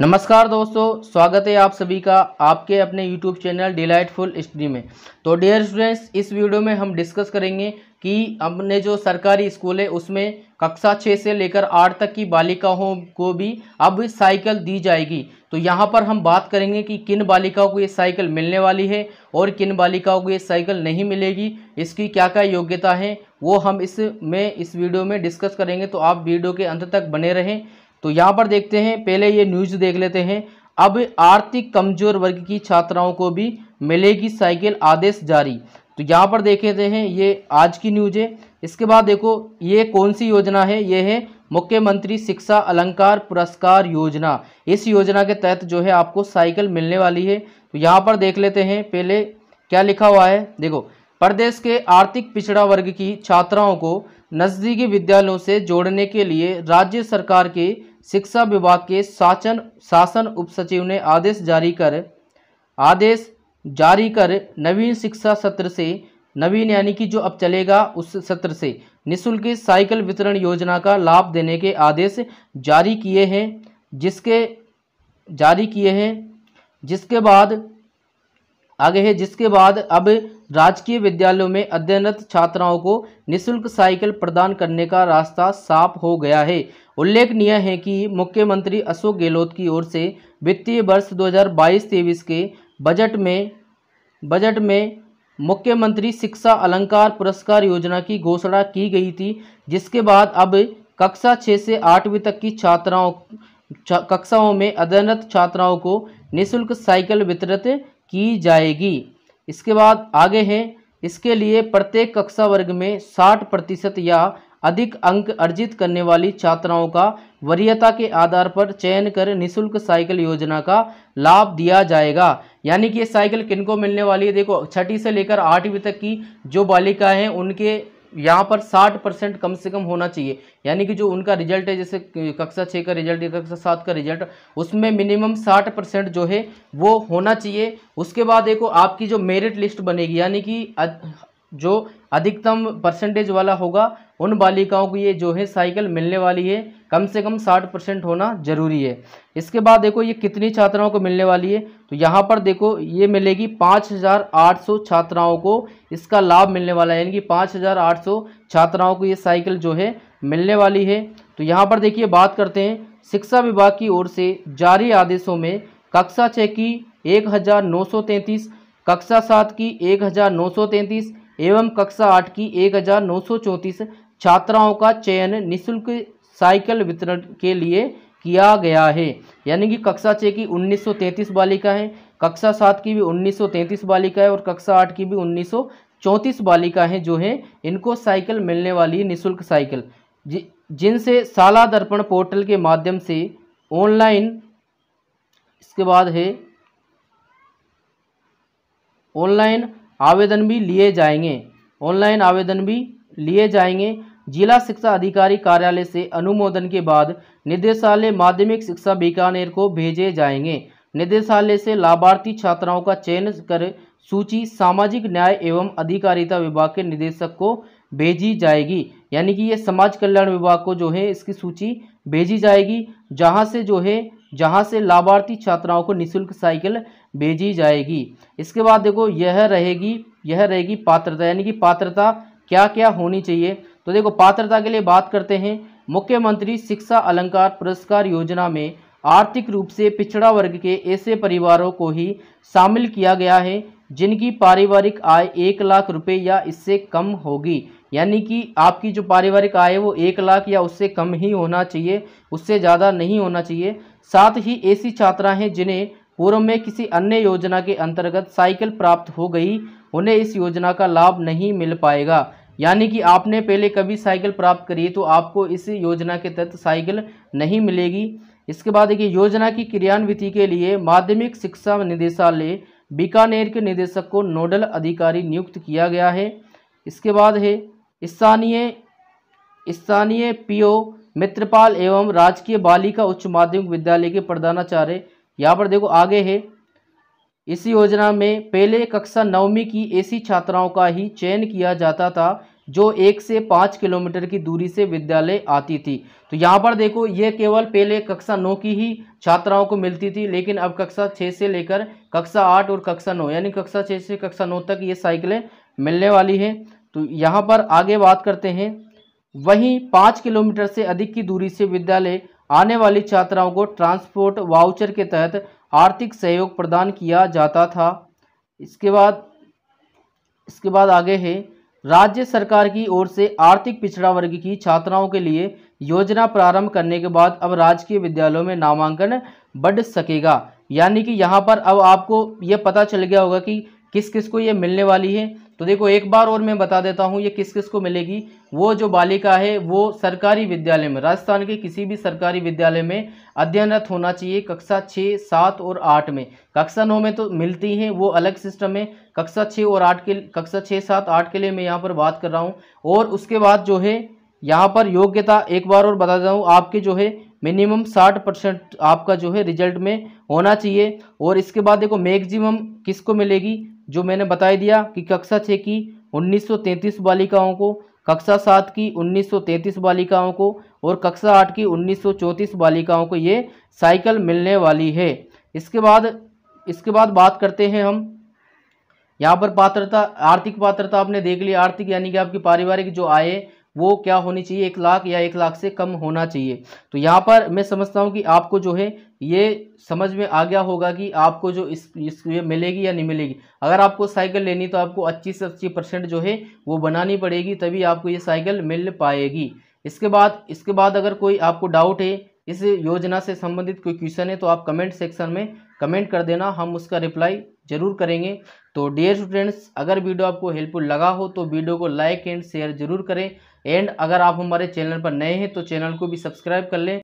नमस्कार दोस्तों स्वागत है आप सभी का आपके अपने YouTube चैनल डिलाइटफुल स्टडी में तो डियर स्टूडेंट्स इस वीडियो में हम डिस्कस करेंगे कि अपने जो सरकारी स्कूल है उसमें कक्षा छः से लेकर आठ तक की बालिकाओं को भी अब साइकिल दी जाएगी तो यहाँ पर हम बात करेंगे कि किन बालिकाओं को ये साइकिल मिलने वाली है और किन बालिकाओं को ये साइकिल नहीं मिलेगी इसकी क्या क्या योग्यता है वो हम इस में इस वीडियो में डिस्कस करेंगे तो आप वीडियो के अंत तक बने रहें तो यहाँ पर देखते हैं पहले ये न्यूज देख लेते हैं अब आर्थिक कमजोर वर्ग की छात्राओं को भी मिलेगी साइकिल आदेश जारी तो यहाँ पर लेते हैं ये आज की न्यूज है इसके बाद देखो ये कौन सी योजना है ये है मुख्यमंत्री शिक्षा अलंकार पुरस्कार योजना इस योजना के तहत जो है आपको साइकिल मिलने वाली है तो यहाँ पर देख लेते हैं पहले क्या लिखा हुआ है देखो प्रदेश के आर्थिक पिछड़ा वर्ग की छात्राओं को नज़दीकी विद्यालयों से जोड़ने के लिए राज्य सरकार के शिक्षा विभाग के शासन शासन उप सचिव ने आदेश जारी कर आदेश जारी कर नवीन शिक्षा सत्र से नवीन यानी कि जो अब चलेगा उस सत्र से निःशुल्क साइकिल वितरण योजना का लाभ देने के आदेश जारी किए हैं जिसके जारी किए हैं जिसके बाद आगे है जिसके बाद अब राजकीय विद्यालयों में अध्ययनरत छात्राओं को निशुल्क साइकिल प्रदान करने का रास्ता साफ हो गया है उल्लेखनीय है कि मुख्यमंत्री अशोक गहलोत की ओर से वित्तीय वर्ष 2022 हज़ार के बजट में बजट में मुख्यमंत्री शिक्षा अलंकार पुरस्कार योजना की घोषणा की गई थी जिसके बाद अब कक्षा छः से आठवीं तक की छात्राओं कक्षाओं में अध्ययनरत छात्राओं को निःशुल्क साइकिल वितरित की जाएगी इसके बाद आगे है इसके लिए प्रत्येक कक्षा वर्ग में 60 प्रतिशत या अधिक अंक अर्जित करने वाली छात्राओं का वरीयता के आधार पर चयन कर निशुल्क साइकिल योजना का लाभ दिया जाएगा यानी कि ये साइकिल किनको मिलने वाली है देखो छठी से लेकर आठवीं तक की जो बालिका हैं उनके यहाँ पर 60 परसेंट कम से कम होना चाहिए यानी कि जो उनका रिजल्ट है जैसे कक्षा छः का रिजल्ट या कक्षा सात का रिजल्ट उसमें मिनिमम 60 परसेंट जो है वो होना चाहिए उसके बाद देखो आपकी जो मेरिट लिस्ट बनेगी यानी कि जो अधिकतम परसेंटेज वाला होगा उन बालिकाओं को ये जो है साइकिल मिलने वाली है कम से कम साठ परसेंट होना जरूरी है इसके बाद देखो ये कितनी छात्राओं को मिलने वाली है तो यहाँ पर देखो ये मिलेगी पाँच हज़ार आठ सौ छात्राओं को इसका लाभ मिलने वाला है यानी कि पाँच हज़ार आठ सौ छात्राओं को ये साइकिल जो है मिलने वाली है तो यहाँ पर देखिए बात करते हैं शिक्षा विभाग की ओर से जारी आदेशों में कक्षा छः की एक हज़ार नौ सौ तैंतीस कक्षा सात की एक हज़ार नौ सौ तैंतीस एवं कक्षा आठ की एक हज़ार नौ सौ चौंतीस छात्राओं का चयन निःशुल्क साइकिल वितरण के लिए किया गया है यानी कि कक्षा छः की 1933 बालिका है कक्षा सात की भी 1933 बालिका है और कक्षा आठ की भी 1934 बालिका है जो है इनको साइकिल मिलने वाली है निःशुल्क साइकिल जि, जिनसे शाला दर्पण पोर्टल के माध्यम से ऑनलाइन इसके बाद है ऑनलाइन आवेदन भी लिए जाएंगे ऑनलाइन आवेदन भी लिए जाएंगे जिला शिक्षा अधिकारी कार्यालय से अनुमोदन के बाद निदेशालय माध्यमिक शिक्षा बीकानेर को भेजे जाएंगे निदेशालय से लाभार्थी छात्राओं का चयन कर सूची सामाजिक न्याय एवं अधिकारिता विभाग के निदेशक को भेजी जाएगी यानी कि ये समाज कल्याण विभाग को जो है इसकी सूची भेजी जाएगी जहाँ से जो है जहाँ से लाभार्थी छात्राओं को निशुल्क साइकिल भेजी जाएगी इसके बाद देखो यह रहेगी यह रहेगी पात्रता यानी कि पात्रता क्या क्या होनी चाहिए तो देखो पात्रता के लिए बात करते हैं मुख्यमंत्री शिक्षा अलंकार पुरस्कार योजना में आर्थिक रूप से पिछड़ा वर्ग के ऐसे परिवारों को ही शामिल किया गया है जिनकी पारिवारिक आय एक लाख रुपए या इससे कम होगी यानी कि आपकी जो पारिवारिक आय है वो एक लाख या उससे कम ही होना चाहिए उससे ज़्यादा नहीं होना चाहिए साथ ही ऐसी छात्रा हैं जिन्हें पूर्व में किसी अन्य योजना के अंतर्गत साइकिल प्राप्त हो गई उन्हें इस योजना का लाभ नहीं मिल पाएगा यानी कि आपने पहले कभी साइकिल प्राप्त करी तो आपको इस योजना के तहत साइकिल नहीं मिलेगी इसके बाद देखिए योजना की क्रियान्विति के लिए माध्यमिक शिक्षा निदेशालय बीकानेर के निदेशक को नोडल अधिकारी नियुक्त किया गया है इसके बाद है स्थानीय स्थानीय पीओ मित्रपाल एवं राजकीय बालिका उच्च माध्यमिक विद्यालय के प्रधानाचार्य यहाँ पर देखो आगे है इस योजना में पहले कक्षा नवमी की ऐसी छात्राओं का ही चयन किया जाता था जो एक से पाँच किलोमीटर की दूरी से विद्यालय आती थी तो यहाँ पर देखो ये केवल पहले कक्षा नौ की ही छात्राओं को मिलती थी लेकिन अब कक्षा छः से लेकर कक्षा आठ और कक्षा नौ यानी कक्षा छः से कक्षा नौ तक ये साइकिलें मिलने वाली हैं तो यहाँ पर आगे बात करते हैं वहीं पाँच किलोमीटर से अधिक की दूरी से विद्यालय आने वाली छात्राओं को ट्रांसपोर्ट वाउचर के तहत आर्थिक सहयोग प्रदान किया जाता था इसके बाद इसके बाद आगे है राज्य सरकार की ओर से आर्थिक पिछड़ा वर्ग की छात्राओं के लिए योजना प्रारंभ करने के बाद अब राजकीय विद्यालयों में नामांकन बढ़ सकेगा यानी कि यहाँ पर अब आपको ये पता चल गया होगा कि किस किस को ये मिलने वाली है तो देखो एक बार और मैं बता देता हूँ ये किस किस को मिलेगी वो जो बालिका है वो सरकारी विद्यालय में राजस्थान के किसी भी सरकारी विद्यालय में अध्ययनरत होना चाहिए कक्षा छः सात और आठ में कक्षा नौ में तो मिलती हैं वो अलग सिस्टम है कक्षा छः और आठ के कक्षा छः सात आठ के लिए मैं यहाँ पर बात कर रहा हूँ और उसके बाद जो है यहाँ पर योग्यता एक बार और बता देता हूँ आपके जो है मिनिमम साठ परसेंट आपका जो है रिजल्ट में होना चाहिए और इसके बाद देखो मैक्सिमम किसको मिलेगी जो मैंने बता दिया कि कक्षा छः की 1933 बालिकाओं को कक्षा सात की 1933 बालिकाओं को और कक्षा आठ की 1934 बालिकाओं को ये साइकिल मिलने वाली है इसके बाद इसके बाद बात करते हैं हम यहाँ पर पात्रता आर्थिक पात्रता आपने देख ली आर्थिक यानी कि आपकी पारिवारिक जो आय वो क्या होनी चाहिए एक लाख या एक लाख से कम होना चाहिए तो यहाँ पर मैं समझता हूँ कि आपको जो है ये समझ में आ गया होगा कि आपको जो इस, इस ये मिलेगी या नहीं मिलेगी अगर आपको साइकिल लेनी तो आपको अच्छी से अच्छी परसेंट जो है वो बनानी पड़ेगी तभी आपको ये साइकिल मिल पाएगी इसके बाद इसके बाद अगर कोई आपको डाउट है इस योजना से संबंधित कोई क्वेश्चन है तो आप कमेंट सेक्शन में कमेंट कर देना हम उसका रिप्लाई जरूर करेंगे तो डियर स्टूडेंट्स अगर वीडियो आपको हेल्पफुल लगा हो तो वीडियो को लाइक एंड शेयर जरूर करें एंड अगर आप हमारे चैनल पर नए हैं तो चैनल को भी सब्सक्राइब कर लें